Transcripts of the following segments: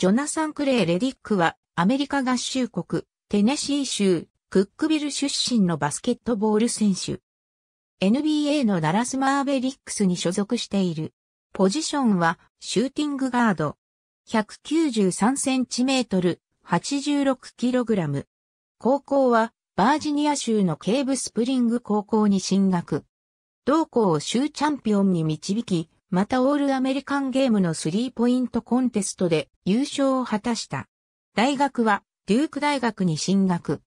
ジョナサン・クレイ・レディックは、アメリカ合衆国、テネシー州、クックビル出身のバスケットボール選手。NBA のダラス・マーベリックスに所属している。ポジションは、シューティングガード。193センチメートル、86キログラム。高校は、バージニア州のケーブスプリング高校に進学。同校を州チャンピオンに導き、またオールアメリカンゲームのスリーポイントコンテストで優勝を果たした。大学はデューク大学に進学。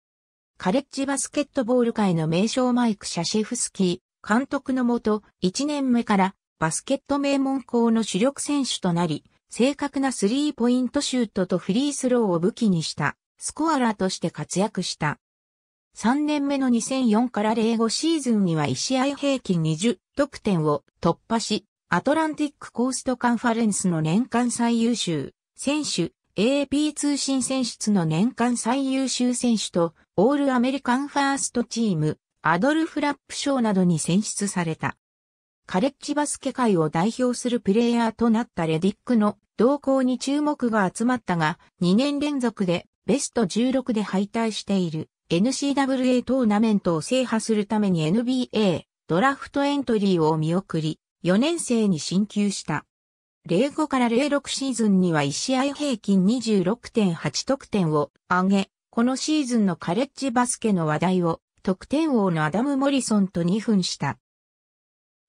カレッジバスケットボール界の名称マイク・シャシェフスキー監督のもと1年目からバスケット名門校の主力選手となり、正確なスリーポイントシュートとフリースローを武器にしたスコアラーとして活躍した。3年目の2004から05シーズンには1試合平均20得点を突破し、アトランティックコーストカンファレンスの年間最優秀選手、AP 通信選出の年間最優秀選手と、オールアメリカンファーストチーム、アドルフ・ラップ賞などに選出された。カレッジバスケ界を代表するプレイヤーとなったレディックの動向に注目が集まったが、2年連続でベスト16で敗退している n c w a トーナメントを制覇するために NBA ドラフトエントリーを見送り、4年生に進級した。05から06シーズンには1試合平均26.8得点を上げ、このシーズンのカレッジバスケの話題を得点王のアダム・モリソンと2分した。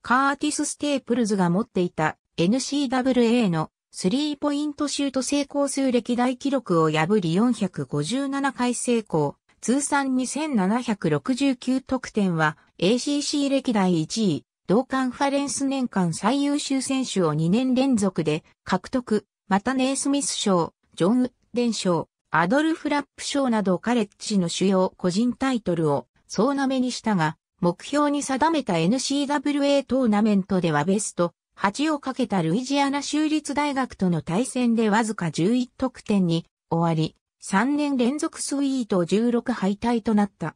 カーティス・ステープルズが持っていた NCAA のスリーポイントシュート成功数歴代記録を破り457回成功、通算2769得点は ACC 歴代1位、同カンファレンス年間最優秀選手を2年連続で獲得、またネイスミス賞、ジョン・ウッデン賞、アドルフ・ラップ賞などカレッジの主要個人タイトルを総なめにしたが、目標に定めた NCWA トーナメントではベスト8をかけたルイジアナ州立大学との対戦でわずか11得点に終わり、3年連続スイート16敗退となった。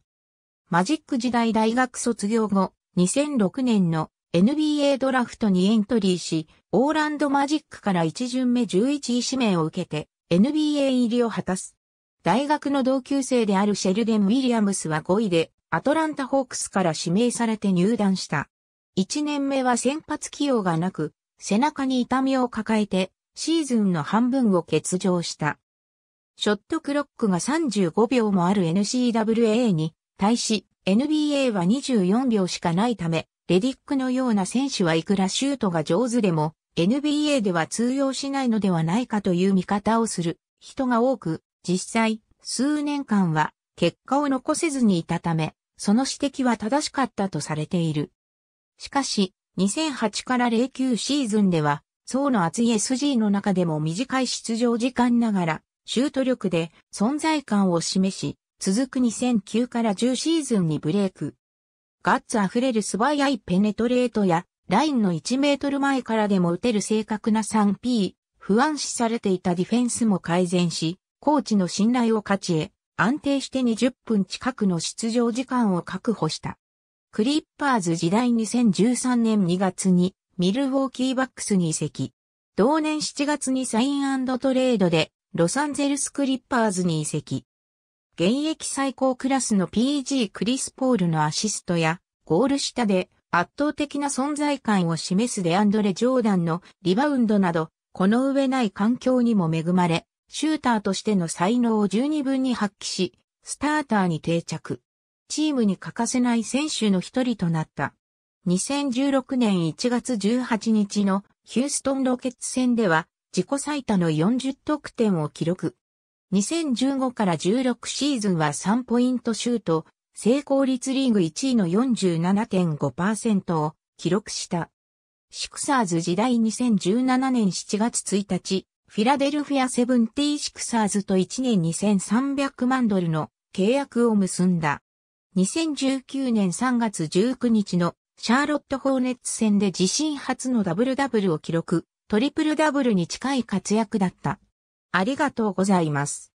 マジック時代大学卒業後、2006年の NBA ドラフトにエントリーし、オーランドマジックから1巡目11位指名を受けて NBA 入りを果たす。大学の同級生であるシェルデン・ウィリアムスは5位でアトランタホークスから指名されて入団した。1年目は先発起用がなく、背中に痛みを抱えてシーズンの半分を欠場した。ショットクロックが35秒もある n c w a に対し NBA は24秒しかないため、レディックのような選手はいくらシュートが上手でも、NBA では通用しないのではないかという見方をする人が多く、実際、数年間は結果を残せずにいたため、その指摘は正しかったとされている。しかし、2008から09シーズンでは、層の厚い SG の中でも短い出場時間ながら、シュート力で存在感を示し、続く2009から10シーズンにブレイク。ガッツ溢れる素早いペネトレートや、ラインの1メートル前からでも打てる正確な 3P、不安視されていたディフェンスも改善し、コーチの信頼を勝ち得、安定して20分近くの出場時間を確保した。クリッパーズ時代2013年2月にミルウォーキーバックスに移籍。同年7月にサイントレードでロサンゼルスクリッパーズに移籍。現役最高クラスの PG クリス・ポールのアシストや、ゴール下で圧倒的な存在感を示すデアンドレ・ジョーダンのリバウンドなど、この上ない環境にも恵まれ、シューターとしての才能を十二分に発揮し、スターターに定着。チームに欠かせない選手の一人となった。2016年1月18日のヒューストンロケッツ戦では自己最多の40得点を記録。2015から16シーズンは3ポイントシュート、成功率リーグ1位の47.5%を記録した。シクサーズ時代2017年7月1日、フィラデルフィアセブンティーシクサーズと1年2300万ドルの契約を結んだ。2019年3月19日のシャーロット・ホーネッツ戦で自身初のダブルダブルを記録、トリプルダブルに近い活躍だった。ありがとうございます。